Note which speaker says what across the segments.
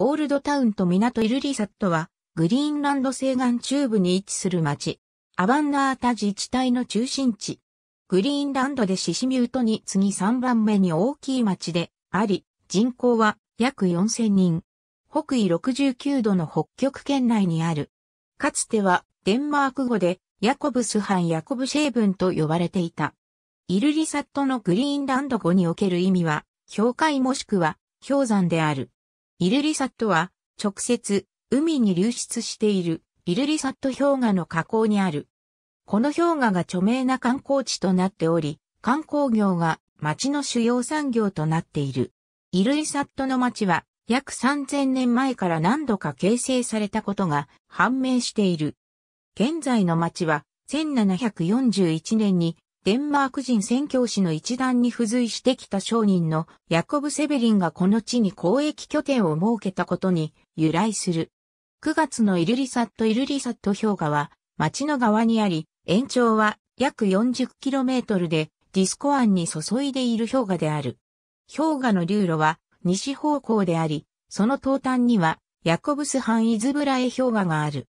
Speaker 1: オールドタウンと港イルリサットは、グリーンランド西岸中部に位置する町、アバンナータ自治体の中心地。グリーンランドでシシミュートに次3番目に大きい町であり、人口は約4000人。北緯69度の北極圏内にある。かつてはデンマーク語でヤコブスハン・ヤコブシェーブンと呼ばれていた。イルリサットのグリーンランド語における意味は、氷海もしくは氷山である。イルリサットは、直接、海に流出している、イルリサット氷河の河口にある。この氷河が著名な観光地となっており、観光業が町の主要産業となっている。イルリサットの町は、約3000年前から何度か形成されたことが判明している。現在の町は、1741年にデンマーク人宣教師の一団に付随してきた商人のヤコブ・セベリンがこの地に交易拠点を設けたことに由来する。9月のイルリサット・イルリサット氷河は町の側にあり、延長は約 40km でディスコ湾に注いでいる氷河である。氷河の流路は西方向であり、その東端にはヤコブスハン・イズブラエ氷河がある。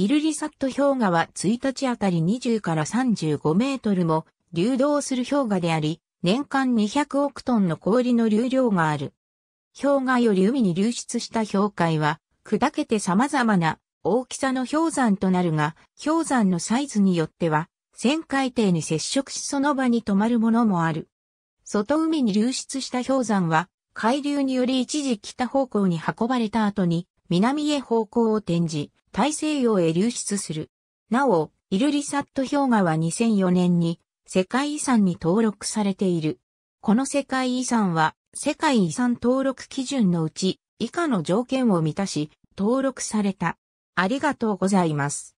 Speaker 1: イルリサット氷河は1日あたり20から35メートルも流動する氷河であり、年間200億トンの氷の流量がある。氷河より海に流出した氷塊は、砕けて様々な大きさの氷山となるが、氷山のサイズによっては、旋回底に接触しその場に止まるものもある。外海に流出した氷山は、海流により一時北方向に運ばれた後に、南へ方向を転じ、大西洋へ流出する。なお、イルリサット氷河は2004年に世界遺産に登録されている。この世界遺産は世界遺産登録基準のうち以下の条件を満たし登録された。ありがとうございます。